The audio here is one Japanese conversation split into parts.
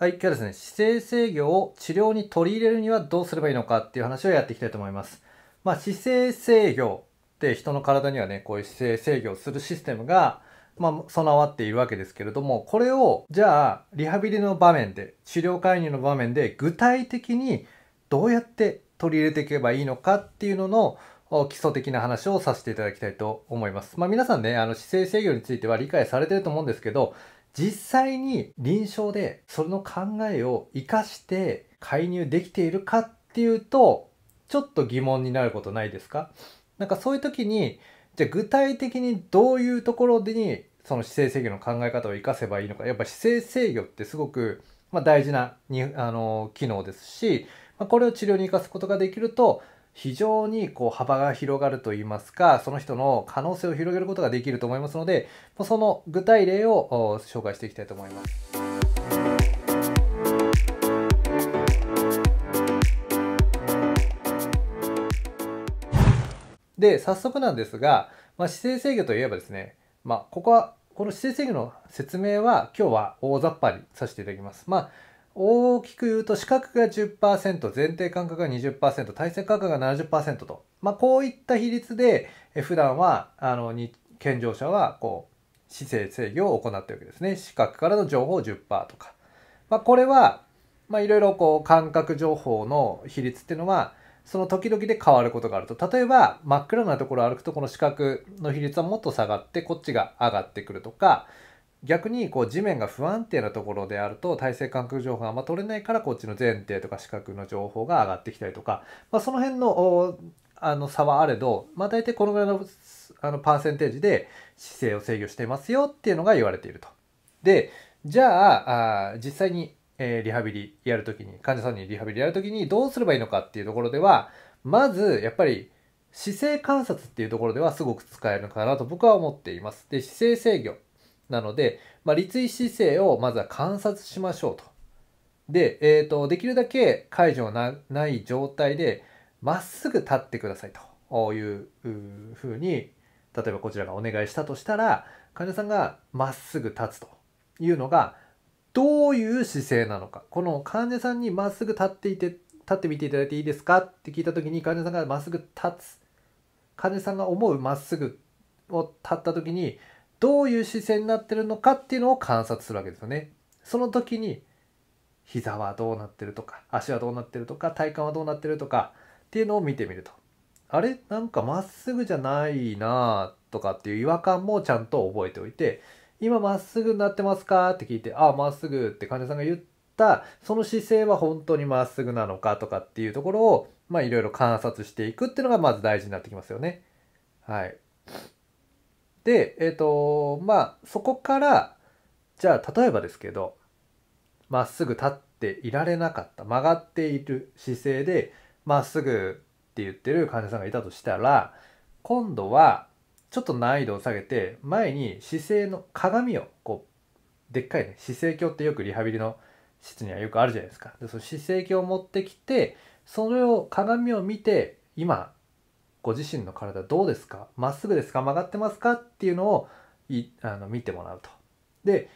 はい、今日はですね、姿勢制御を治療に取り入れるにはどうすればいいのかっていう話をやっていきたいと思います。まあ、姿勢制御って人の体にはね、こういう姿勢制御をするシステムが、まあ、備わっているわけですけれども、これを、じゃあ、リハビリの場面で、治療介入の場面で、具体的にどうやって取り入れていけばいいのかっていうのの、基礎的な話をさせていただきたいと思います。まあ、皆さんね、あの姿勢制御については理解されてると思うんですけど、実際に臨床でその考えを活かして介入できているかっていうとちょっと疑問になることないですかなんかそういう時にじゃあ具体的にどういうところでにその姿勢制御の考え方を活かせばいいのかやっぱ姿勢制御ってすごく、まあ、大事なにあの機能ですし、まあ、これを治療に生かすことができると非常にこう幅が広がるといいますかその人の可能性を広げることができると思いますのでその具体例を紹介していきたいと思います。で早速なんですが、まあ、姿勢制御といえばですね、まあ、ここはこの姿勢制御の説明は今日は大雑把にさせていただきます。まあ大きく言うと、視覚が10%、前提感覚が20%、体制価格が70%と。まあ、こういった比率で、普段は、あ健常者は、こう、姿勢制御を行っているわけですね。視覚からの情報10%とか。まあ、これは、いろいろ感覚情報の比率っていうのは、その時々で変わることがあると。例えば、真っ暗なところを歩くと、この視覚の比率はもっと下がって、こっちが上がってくるとか、逆にこう地面が不安定なところであると体制感覚情報があんま取れないからこっちの前提とか視覚の情報が上がってきたりとか、まあ、その辺のあの差はあれど、まあ、大体このぐらいのあのパーセンテージで姿勢を制御していますよっていうのが言われていると。でじゃああ実際に、えリハビリやるときに患者さんにリハビリやるときにどうすればいいのかっていうところではまずやっぱり姿勢観察っていうところではすごく使えるのかなと僕は思っています。で姿勢制御なので、まあ、立位姿勢をまずは観察しましょうと。で、えーと、できるだけ解除がない状態でまっすぐ立ってくださいというふうに例えばこちらがお願いしたとしたら患者さんがまっすぐ立つというのがどういう姿勢なのかこの患者さんにまっすぐ立っていて立ってみていただいていいですかって聞いた時に患者さんがまっすぐ立つ患者さんが思うまっすぐを立った時にどういう姿勢になってるのかっていうのを観察するわけですよね。その時に膝はどうなってるとか足はどうなってるとか体幹はどうなってるとかっていうのを見てみるとあれなんかまっすぐじゃないなとかっていう違和感もちゃんと覚えておいて今まっすぐになってますかって聞いてああまっすぐって患者さんが言ったその姿勢は本当にまっすぐなのかとかっていうところをまあいろいろ観察していくっていうのがまず大事になってきますよね。はい。で、えっ、ー、と、まあ、そこから、じゃあ、例えばですけど、まっすぐ立っていられなかった、曲がっている姿勢で、まっすぐって言ってる患者さんがいたとしたら、今度は、ちょっと難易度を下げて、前に姿勢の鏡を、こう、でっかいね、姿勢鏡ってよくリハビリの室にはよくあるじゃないですか。で、その姿勢鏡を持ってきて、それを鏡を見て、今、ご自身の体どうですかまっすぐですか曲がってますかっていうのをいあの見てもらうと。で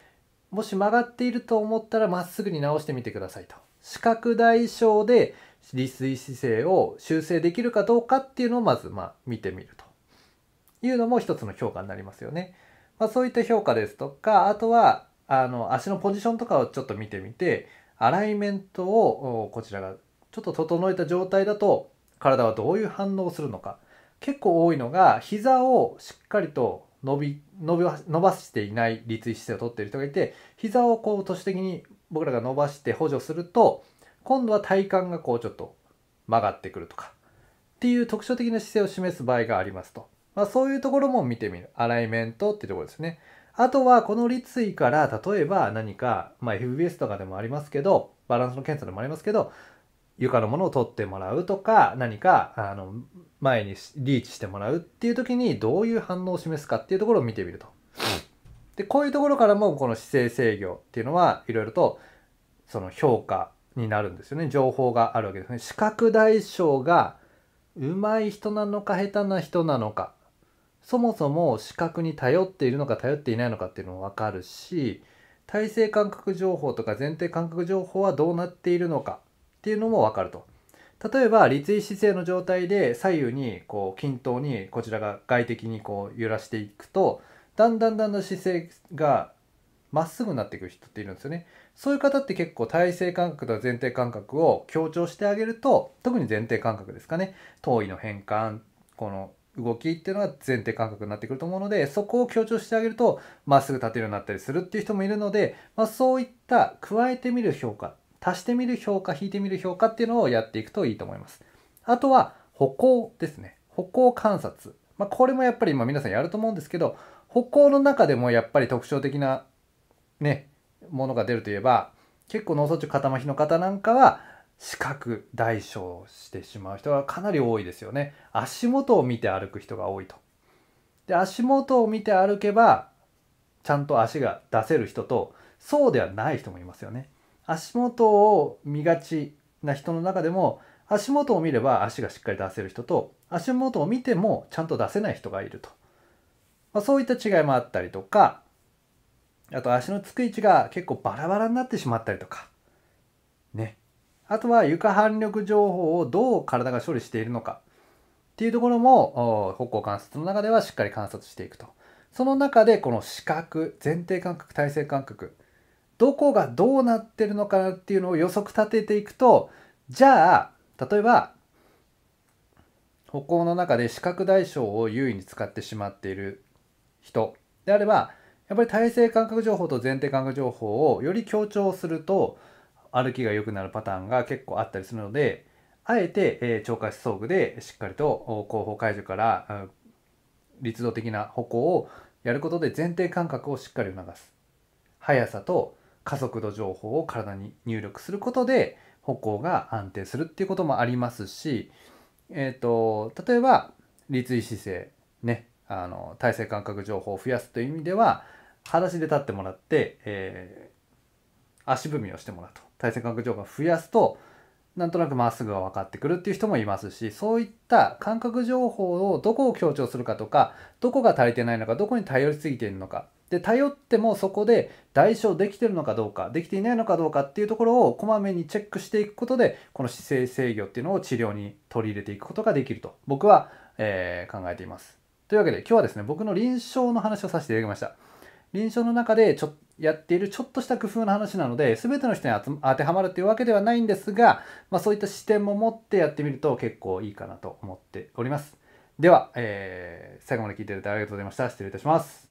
もし曲がっていると思ったらまっすぐに直してみてくださいと。視覚代償で利水姿勢を修正できるかどうかっていうのをまずまあ見てみるというのも一つの評価になりますよね。まあ、そういった評価ですとかあとはあの足のポジションとかをちょっと見てみてアライメントをこちらがちょっと整えた状態だと体はどういう反応をするのか結構多いのが膝をしっかりと伸び伸び伸ばしていない立位姿勢をとっている人がいて膝をこう都市的に僕らが伸ばして補助すると今度は体幹がこうちょっと曲がってくるとかっていう特徴的な姿勢を示す場合がありますと、まあ、そういうところも見てみるアライメントっていうところですねあとはこの立位から例えば何か、まあ、FBS とかでもありますけどバランスの検査でもありますけど床のものを取ってもらうとか何かあの前にリーチしてもらうっていう時にどういう反応を示すかっていうところを見てみると。でこういうところからもこの姿勢制御っていうのはいろいろとその評価になるんですよね情報があるわけですね。視覚代償が上手い人なのか下手な人なのかそもそも視覚に頼っているのか頼っていないのかっていうのも分かるし体制感覚情報とか前提感覚情報はどうなっているのかっていうのもわかると。例えば立位姿勢の状態で左右にこう均等にこちらが外的にこう揺らしていくとだんだんだんだん姿勢がまっすぐになっていく人っているんですよね。そういう方って結構体勢感覚と前提感覚を強調してあげると特に前提感覚ですかね頭位の変換この動きっていうのが前提感覚になってくると思うのでそこを強調してあげるとまっすぐ立てるようになったりするっていう人もいるので、まあ、そういった加えてみる評価足してみる評価、引いてみる評価っていうのをやっていくといいと思います。あとは歩行ですね。歩行観察。まあ、これもやっぱり今皆さんやると思うんですけど、歩行の中でもやっぱり特徴的なね、ものが出るといえば、結構脳卒中肩麻痺の方なんかは、視覚代償してしまう人がかなり多いですよね。足元を見て歩く人が多いと。で、足元を見て歩けば、ちゃんと足が出せる人と、そうではない人もいますよね。足元を見がちな人の中でも足元を見れば足がしっかり出せる人と足元を見てもちゃんと出せない人がいると、まあ、そういった違いもあったりとかあと足のつく位置が結構バラバラになってしまったりとかねあとは床反力情報をどう体が処理しているのかっていうところも歩行観察の中ではしっかり観察していくとその中でこの視覚前提感覚体制感覚どこがどうなってるのかなっていうのを予測立てていくとじゃあ例えば歩行の中で視覚代償を優位に使ってしまっている人であればやっぱり体勢感覚情報と前提感覚情報をより強調すると歩きが良くなるパターンが結構あったりするのであえて、え超過失想具でしっかりと後方解除から律動的な歩行をやることで前提感覚をしっかり促す速さと加速度情報を体に入力することで歩行が安定するっていうこともありますし、えーと、例えば立位姿勢ねあの体勢感覚情報を増やすという意味では裸足で立ってもらって、えー、足踏みをしてもらうと体勢感覚情報を増やすとなんとなくまっすぐが分かってくるっていう人もいますしそういった感覚情報をどこを強調するかとかどこが足りてないのかどこに頼りすぎているのかで頼ってもそこで代償できてるのかどうかできていないのかどうかっていうところをこまめにチェックしていくことでこの姿勢制御っていうのを治療に取り入れていくことができると僕は、えー、考えています。というわけで今日はですね僕の臨床の話をさせていただきました。臨床の中でちょやっているちょっとした工夫の話なので全ての人に当てはまるっていうわけではないんですが、まあ、そういった視点も持ってやってみると結構いいかなと思っております。では、えー、最後まで聞いていただいてありがとうございました。失礼いたします。